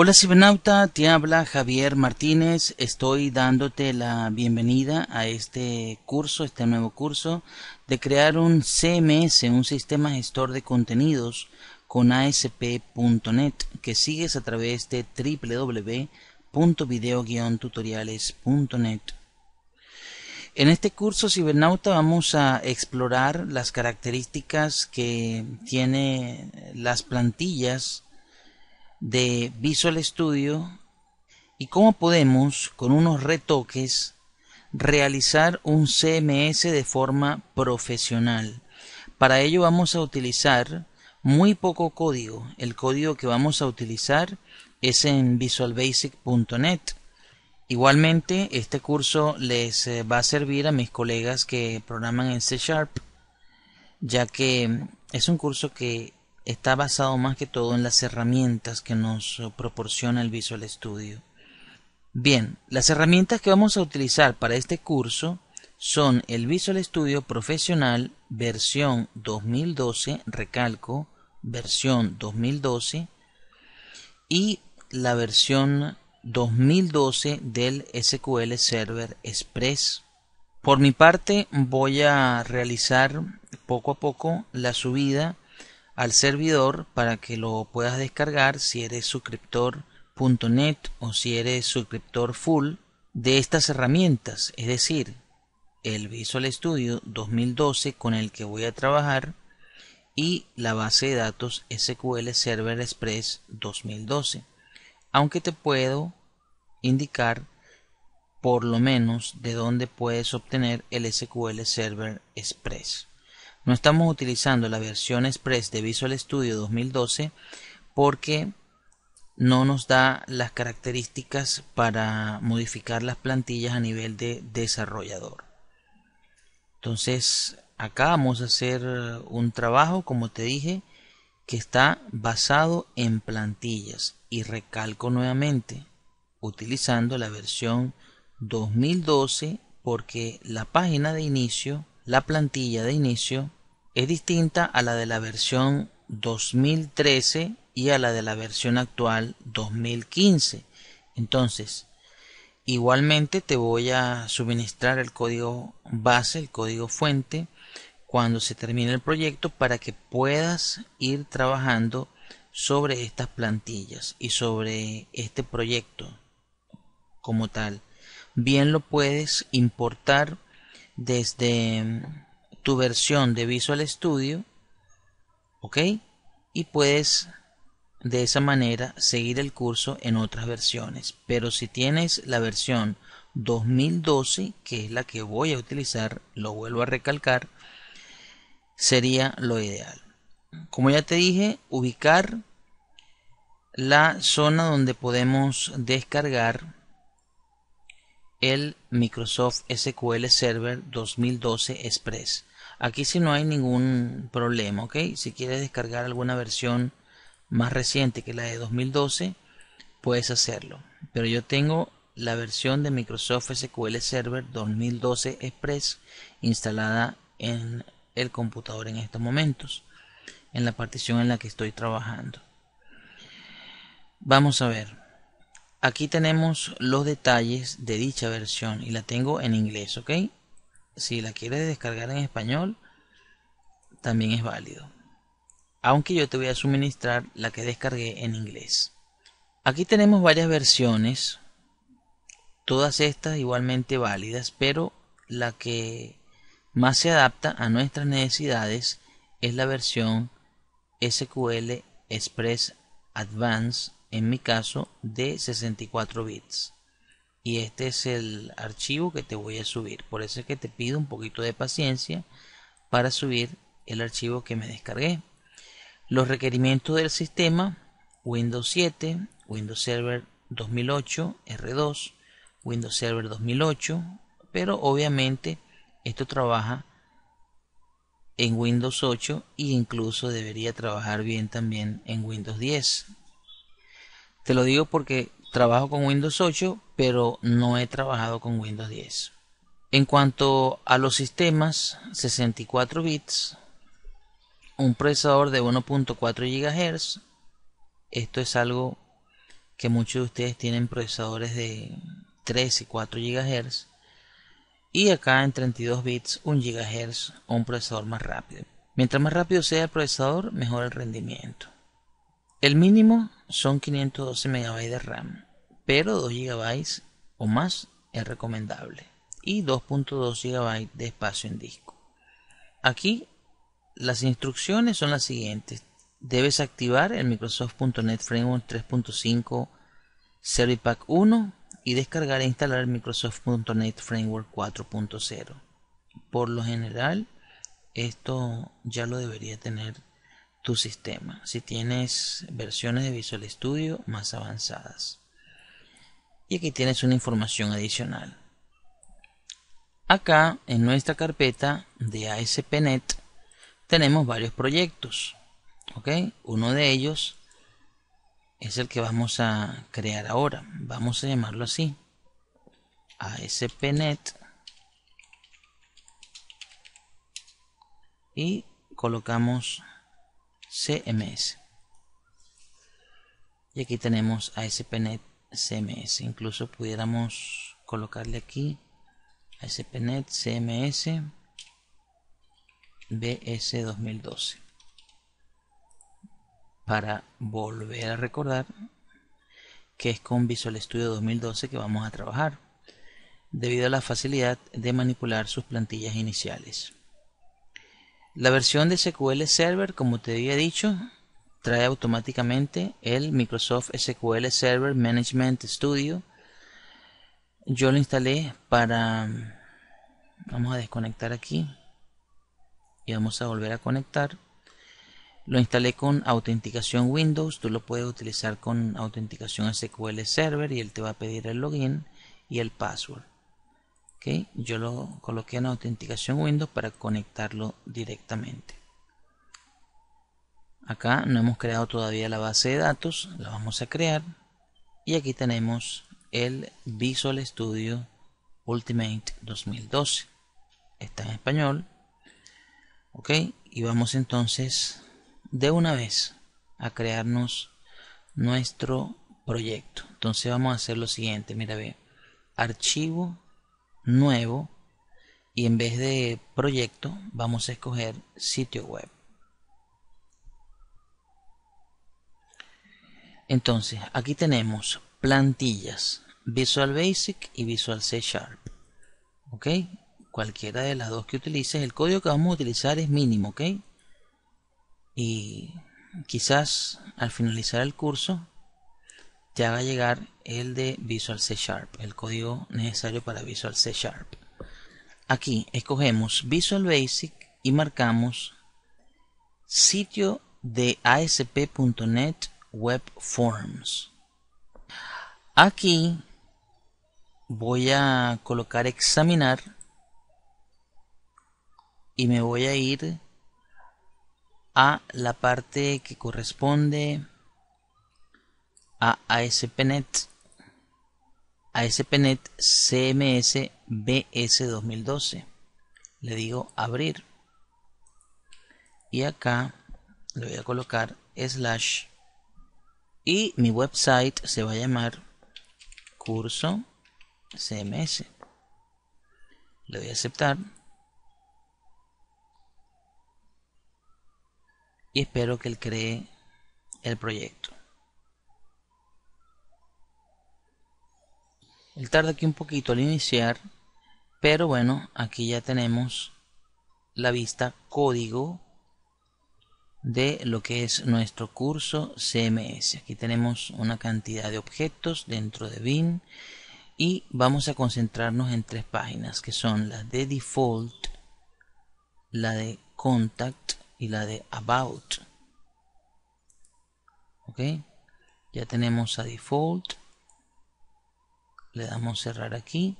Hola cibernauta, te habla Javier Martínez. Estoy dándote la bienvenida a este curso, este nuevo curso de crear un CMS, un sistema gestor de contenidos con ASP.net que sigues a través de www.video-tutoriales.net. En este curso cibernauta vamos a explorar las características que tiene las plantillas de Visual Studio y cómo podemos, con unos retoques, realizar un CMS de forma profesional. Para ello vamos a utilizar muy poco código. El código que vamos a utilizar es en visualbasic.net. Igualmente, este curso les eh, va a servir a mis colegas que programan en C Sharp, ya que es un curso que está basado más que todo en las herramientas que nos eh, proporciona el Visual Studio. Bien, las herramientas que vamos a utilizar para este curso son el Visual Studio Profesional versión 2012, recalco, versión 2012 y la versión 2012 del SQL Server Express. Por mi parte voy a realizar poco a poco la subida al servidor para que lo puedas descargar si eres suscriptor.net o si eres suscriptor full de estas herramientas, es decir, el Visual Studio 2012 con el que voy a trabajar y la base de datos SQL Server Express 2012. Aunque te puedo indicar por lo menos de dónde puedes obtener el SQL Server Express. No estamos utilizando la versión Express de Visual Studio 2012 porque no nos da las características para modificar las plantillas a nivel de desarrollador. Entonces, acá vamos a hacer un trabajo, como te dije, que está basado en plantillas. Y recalco nuevamente, utilizando la versión 2012 porque la página de inicio la plantilla de inicio es distinta a la de la versión 2013 y a la de la versión actual 2015. Entonces, igualmente te voy a suministrar el código base, el código fuente, cuando se termine el proyecto para que puedas ir trabajando sobre estas plantillas y sobre este proyecto como tal. Bien lo puedes importar desde mm, tu versión de Visual Studio, ¿ok? Y puedes de esa manera seguir el curso en otras versiones. Pero si tienes la versión 2012, que es la que voy a utilizar, lo vuelvo a recalcar, sería lo ideal. Como ya te dije, ubicar la zona donde podemos descargar el Microsoft SQL Server 2012 Express. Aquí si no hay ningún problema, ¿ok? Si quieres descargar alguna versión más reciente que la de 2012, puedes hacerlo. Pero yo tengo la versión de Microsoft SQL Server 2012 Express instalada en el computador en estos momentos, en la partición en la que estoy trabajando. Vamos a ver. Aquí tenemos los detalles de dicha versión y la tengo en inglés, ¿ok? Si la quieres descargar en español, también es válido. Aunque yo te voy a suministrar la que descargué en inglés. Aquí tenemos varias versiones, todas estas igualmente válidas, pero la que más se adapta a nuestras necesidades es la versión SQL Express Advanced en mi caso de 64 bits y este es el archivo que te voy a subir por eso es que te pido un poquito de paciencia para subir el archivo que me descargué los requerimientos del sistema Windows 7 Windows Server 2008 R2 Windows Server 2008 pero obviamente esto trabaja en Windows 8 e incluso debería trabajar bien también en Windows 10 te lo digo porque trabajo con Windows 8, pero no he trabajado con Windows 10. En cuanto a los sistemas 64 bits, un procesador de 1.4 GHz, esto es algo que muchos de ustedes tienen procesadores de 3 y 4 GHz, y acá en 32 bits 1 GHz, un procesador más rápido. Mientras más rápido sea el procesador, mejor el rendimiento. El mínimo son 512 MB de RAM, pero 2 GB o más es recomendable y 2.2 GB de espacio en disco. Aquí las instrucciones son las siguientes. Debes activar el Microsoft.NET Framework 3.5 Service Pack 1 y descargar e instalar Microsoft.NET Framework 4.0. Por lo general, esto ya lo debería tener sistema si tienes versiones de Visual Studio más avanzadas. Y aquí tienes una información adicional. Acá en nuestra carpeta de ASP.NET tenemos varios proyectos. ¿ok? Uno de ellos es el que vamos a crear ahora. Vamos a llamarlo así. ASP.NET y colocamos CMS. Y aquí tenemos ASP.NET CMS. Incluso pudiéramos colocarle aquí ASP.NET CMS BS 2012 para volver a recordar que es con Visual Studio 2012 que vamos a trabajar debido a la facilidad de manipular sus plantillas iniciales. La versión de SQL Server, como te había dicho, trae automáticamente el Microsoft SQL Server Management Studio. Yo lo instalé para... Vamos a desconectar aquí. Y vamos a volver a conectar. Lo instalé con autenticación Windows. Tú lo puedes utilizar con autenticación SQL Server y él te va a pedir el login y el password yo lo coloqué en autenticación Windows para conectarlo directamente acá no hemos creado todavía la base de datos la vamos a crear y aquí tenemos el Visual Studio Ultimate 2012 está en español ok y vamos entonces de una vez a crearnos nuestro proyecto entonces vamos a hacer lo siguiente mira bien: archivo nuevo y en vez de proyecto vamos a escoger sitio web. Entonces, aquí tenemos plantillas Visual Basic y Visual C Sharp. ¿Ok? Cualquiera de las dos que utilices, el código que vamos a utilizar es mínimo, ¿ok? Y quizás al finalizar el curso haga llegar el de Visual C Sharp, el código necesario para Visual C Sharp. Aquí escogemos Visual Basic y marcamos sitio de ASP.NET Web Forms. Aquí voy a colocar examinar y me voy a ir a la parte que corresponde a ASP.NET, ASP.NET CMS BS 2012. Le digo abrir. Y acá le voy a colocar slash y mi website se va a llamar curso CMS. Le voy a aceptar. Y espero que él cree el proyecto. Él tarda aquí un poquito al iniciar, pero bueno, aquí ya tenemos la vista código de lo que es nuestro curso CMS. Aquí tenemos una cantidad de objetos dentro de BIM y vamos a concentrarnos en tres páginas que son la de default, la de contact y la de about. Ok, ya tenemos a default le damos cerrar aquí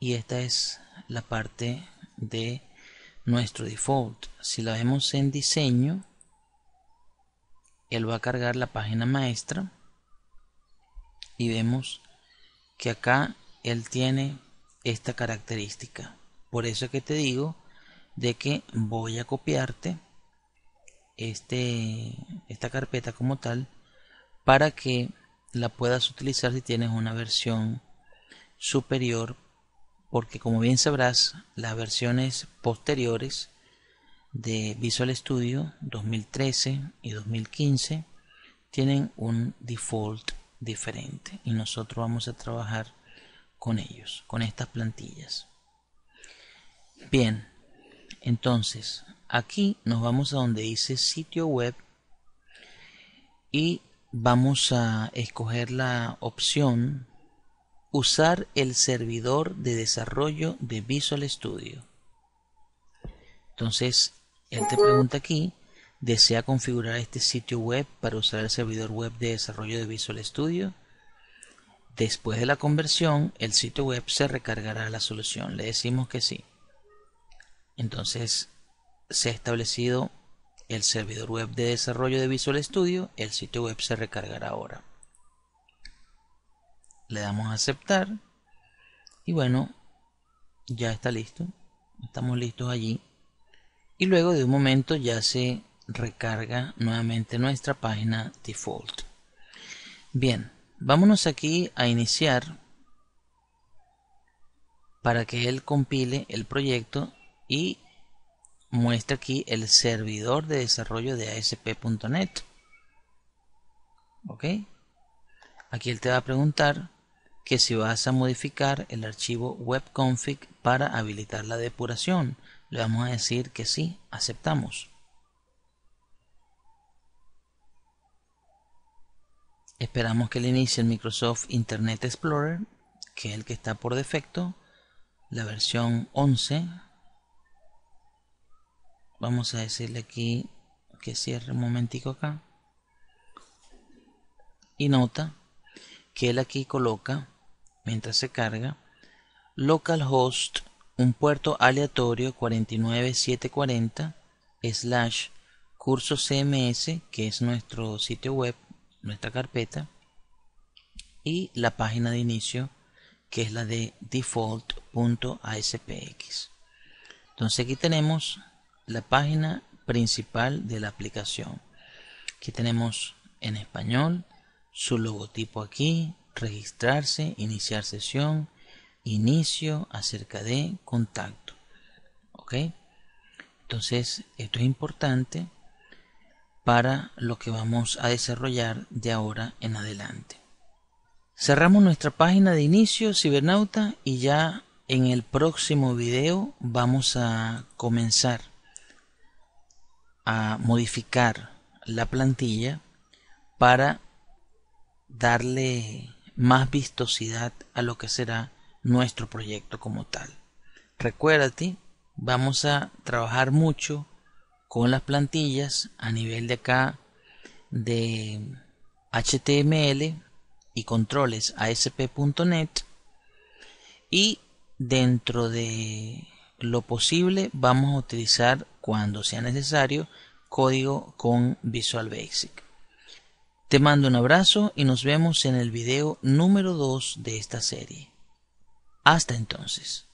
y esta es la parte de nuestro default si la vemos en diseño él va a cargar la página maestra y vemos que acá él tiene esta característica por eso que te digo de que voy a copiarte este, esta carpeta como tal para que la puedas utilizar si tienes una versión superior porque como bien sabrás las versiones posteriores de Visual Studio 2013 y 2015 tienen un default diferente y nosotros vamos a trabajar con ellos, con estas plantillas. Bien, entonces aquí nos vamos a donde dice sitio web y vamos a escoger la opción usar el servidor de desarrollo de Visual Studio. Entonces, él te pregunta aquí, ¿desea configurar este sitio web para usar el servidor web de desarrollo de Visual Studio? Después de la conversión, el sitio web se recargará la solución. Le decimos que sí. Entonces, se ha establecido el servidor web de desarrollo de Visual Studio, el sitio web se recargará ahora le damos a aceptar y bueno ya está listo estamos listos allí y luego de un momento ya se recarga nuevamente nuestra página default bien vámonos aquí a iniciar para que él compile el proyecto y muestra aquí el servidor de desarrollo de ASP.NET ok aquí él te va a preguntar que si vas a modificar el archivo webconfig para habilitar la depuración. Le vamos a decir que sí, aceptamos. Esperamos que le inicie el Microsoft Internet Explorer, que es el que está por defecto, la versión 11. Vamos a decirle aquí que cierre un momentico acá. Y nota que él aquí coloca mientras se carga localhost un puerto aleatorio 49740 slash curso cms que es nuestro sitio web nuestra carpeta y la página de inicio que es la de default.aspx entonces aquí tenemos la página principal de la aplicación aquí tenemos en español su logotipo aquí, registrarse, iniciar sesión, inicio, acerca de, contacto. ¿Ok? Entonces, esto es importante para lo que vamos a desarrollar de ahora en adelante. Cerramos nuestra página de inicio Cibernauta y ya en el próximo video vamos a comenzar a modificar la plantilla para darle más vistosidad a lo que será nuestro proyecto como tal. Recuérdate, vamos a trabajar mucho con las plantillas a nivel de acá de HTML y controles ASP.NET y dentro de lo posible vamos a utilizar cuando sea necesario código con Visual Basic. Te mando un abrazo y nos vemos en el video número 2 de esta serie. Hasta entonces.